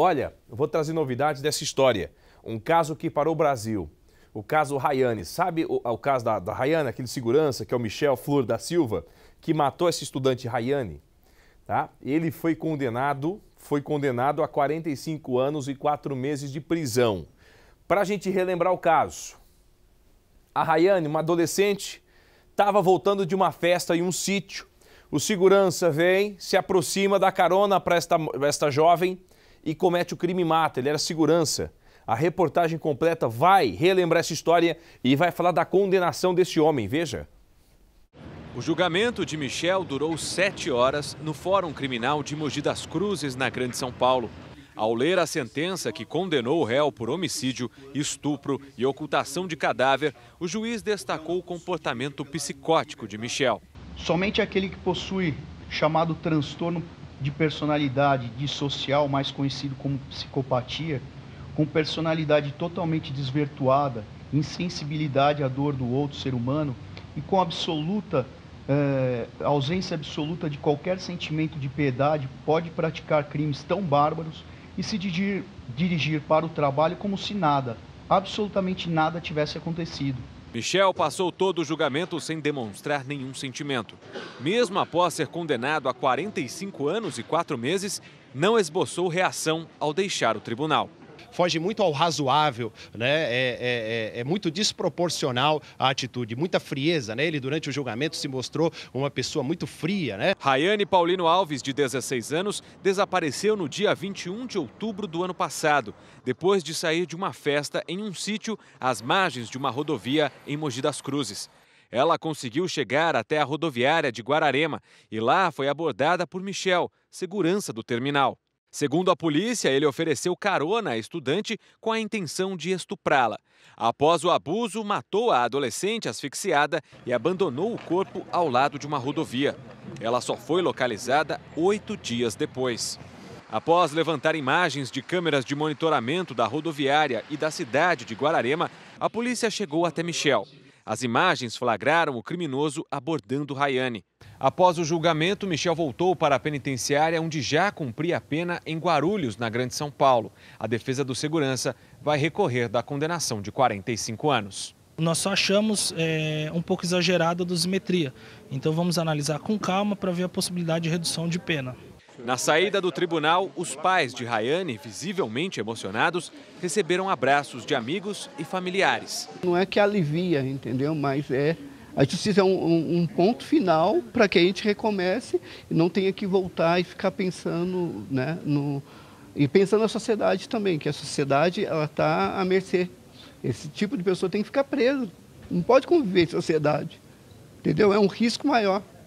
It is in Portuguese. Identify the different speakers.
Speaker 1: Olha, vou trazer novidades dessa história. Um caso que parou o Brasil. O caso Rayane. Sabe o, o caso da, da Rayane, aquele segurança, que é o Michel Flor da Silva, que matou esse estudante Rayane? Tá? Ele foi condenado, foi condenado a 45 anos e 4 meses de prisão. Para a gente relembrar o caso, a Rayane, uma adolescente, estava voltando de uma festa em um sítio. O segurança vem, se aproxima, dá carona para esta, esta jovem e comete o crime e mata. Ele era segurança. A reportagem completa vai relembrar essa história e vai falar da condenação desse homem. Veja.
Speaker 2: O julgamento de Michel durou sete horas no Fórum Criminal de Mogi das Cruzes, na Grande São Paulo. Ao ler a sentença que condenou o réu por homicídio, estupro e ocultação de cadáver, o juiz destacou o comportamento psicótico de Michel.
Speaker 3: Somente aquele que possui chamado transtorno de personalidade dissocial, mais conhecido como psicopatia, com personalidade totalmente desvirtuada, insensibilidade à dor do outro ser humano e com absoluta eh, ausência absoluta de qualquer sentimento de piedade, pode praticar crimes tão bárbaros e se dirigir, dirigir para o trabalho como se nada, absolutamente nada tivesse acontecido.
Speaker 2: Michel passou todo o julgamento sem demonstrar nenhum sentimento. Mesmo após ser condenado a 45 anos e 4 meses, não esboçou reação
Speaker 1: ao deixar o tribunal foge muito ao razoável, né? É, é, é, é, muito desproporcional a atitude, muita frieza, né? Ele durante o julgamento se mostrou uma pessoa muito fria,
Speaker 2: né? Rayane Paulino Alves, de 16 anos, desapareceu no dia 21 de outubro do ano passado, depois de sair de uma festa em um sítio às margens de uma rodovia em Mogi das Cruzes. Ela conseguiu chegar até a rodoviária de Guararema e lá foi abordada por Michel, segurança do terminal. Segundo a polícia, ele ofereceu carona à estudante com a intenção de estuprá-la. Após o abuso, matou a adolescente asfixiada e abandonou o corpo ao lado de uma rodovia. Ela só foi localizada oito dias depois. Após levantar imagens de câmeras de monitoramento da rodoviária e da cidade de Guararema, a polícia chegou até Michel. As imagens flagraram o criminoso abordando Rayane. Após o julgamento, Michel voltou para a penitenciária, onde já cumpria a pena em Guarulhos, na Grande São Paulo. A defesa do segurança vai recorrer da condenação de 45 anos.
Speaker 1: Nós só achamos é, um pouco exagerada a dosimetria, então vamos analisar com calma para ver a possibilidade de redução de pena.
Speaker 2: Na saída do tribunal, os pais de Rayane, visivelmente emocionados, receberam abraços de amigos e familiares.
Speaker 3: Não é que alivia, entendeu? Mas é a justiça é um, um, um ponto final para que a gente recomece e não tenha que voltar e ficar pensando, né, no e pensando na sociedade também, que a sociedade ela está à mercê. Esse tipo de pessoa tem que ficar preso, não pode conviver em sociedade, entendeu? É um risco maior.